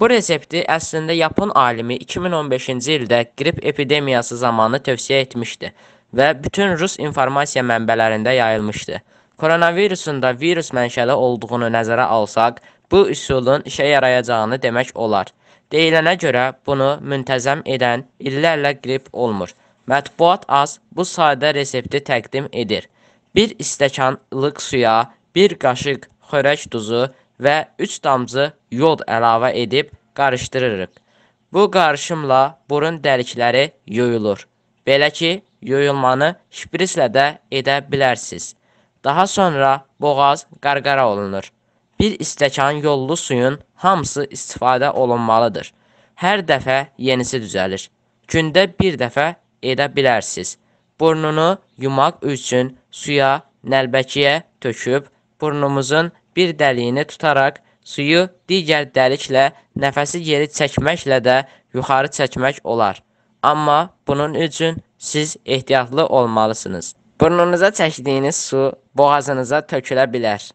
Bu resepti əslində yapon alimi 2015-ci ildə qrip epidemiyası zamanı tövsiyə etmişdi və bütün rus informasiya mənbələrində yayılmışdı. Koronavirusun da virus mənşəli olduğunu nəzərə alsaq, bu üsulun işə yarayacağını demək olar. Deyilənə görə bunu müntəzəm edən illərlə qrip olmur. Mətbuat az bu sadə resepti təqdim edir. 1 stəkan lıq suya 1 qaşıq xörək duzu, və 3 damcı yod əlavə edib qarışdırırıq. Bu qarışımla burun dəlikləri yoyulur. Belə ki, yoyulmanı şprislə də edə bilərsiniz. Daha sonra boğaz qarqara olunur. Bir istəkan yollu suyun hamısı istifadə olunmalıdır. Hər dəfə yenisi düzəlir. Gündə bir dəfə edə bilərsiniz. Burnunu yumaq üçün suya, nəlbəkiyə töküb burnumuzun bir dəliyini tutaraq suyu digər dəliklə nəfəsi geri çəkməklə də yuxarı çəkmək olar. Amma bunun üçün siz ehtiyatlı olmalısınız. Burnunuza çəkdiyiniz su boğazınıza tökülə bilər.